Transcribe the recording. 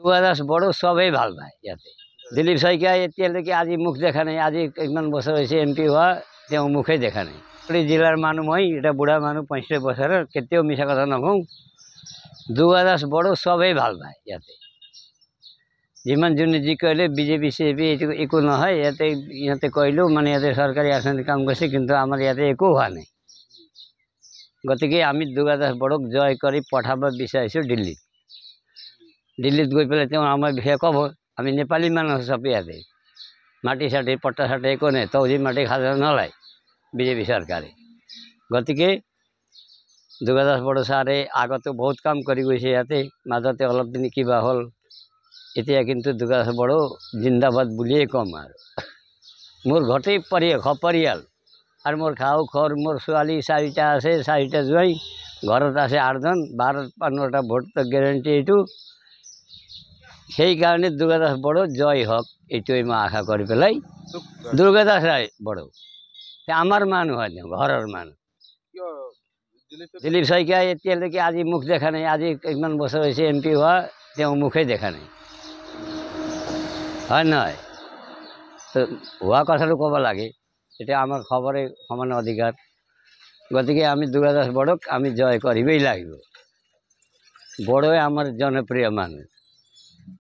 দুহাজার বড় সবই ভাল পায় ইয়াতে দিলীপ শইকীয়া এতিয়ালৈকে আজি মুখ দেখা নাই আজি কিমান বছৰ হৈছে এম পি হোৱা তেওঁ মুখে দেখা নাই গোটেই জিলাৰ মানুহ মই এটা বুঢ়া মানুহ পঁয়ত্ৰিছ বছৰৰ কেতিয়াও মিছা কথা নকওঁ দুহাজাৰ বড়ো চবেই ভাল পায় ইয়াতে যিমান যোনে যি কৰিলে বিজেপি চিজেপি এইটো একো নহয় ইয়াতে ইহঁতে কৰিলেও মানে ইয়াতে চৰকাৰী আঁচনিত কাম কৰিছে কিন্তু আমাৰ ইয়াতে একো হোৱা নাই গতিকে আমি দুৰ্গা দাস বড়োক জয় কৰি পঠাব বিচাৰিছোঁ দিল্লীত দিল্লীত গৈ পেলাই তেওঁ আমাৰ বিষয়ে ক'ব আমি নেপালী মানুহ চব ইয়াতে মাটি চাটি পট্টা চাটি একো নাই তহঁতি মাটি খাজা নলয় বি জে পি চৰকাৰে গতিকে দুৰ্গাদাস বৰদেচাৰে আগতে বহুত কাম কৰি গৈছে ইয়াতে মাজতে অলপ দিন কিবা হ'ল এতিয়া কিন্তু দুৰ্গাদাস বড়ো জিন্দাবাদ বুলিয়ে ক'ম আৰু মোৰ ঘৰতে পৰিয়াল সপৰিয়াল আৰু মোৰ খাও ঘৰ মোৰ ছোৱালী চাৰিটা আছে চাৰিটা জোঁৱাই ঘৰত আছে আঠজন বাৰ পোন্ধৰটা ভোট গেৰেণ্টি এইটো সেই কারণে দুর্গাদাস বড় জয় হোক এইটোৱেই মই আশা কৰি পেলাই দুৰ্গাদাস ৰায় বড়ো আমাৰ মানুহ হয় ঘৰৰ মানুহ দিলীপ শইকীয়া এতিয়ালৈকে আজি মুখ দেখা নাই আজি কিমান বছৰ হৈছে এম পি হোৱা তেওঁ মুখেই দেখা নাই হয় নহয় হোৱা কথাটো ক'ব লাগে তেতিয়া আমাৰ খবৰে সমান অধিকাৰ গতিকে আমি দুৰ্গাদাস বড়োক আমি জয় কৰিবই লাগিব বড়োৱে আমাৰ জনপ্ৰিয় মানুহ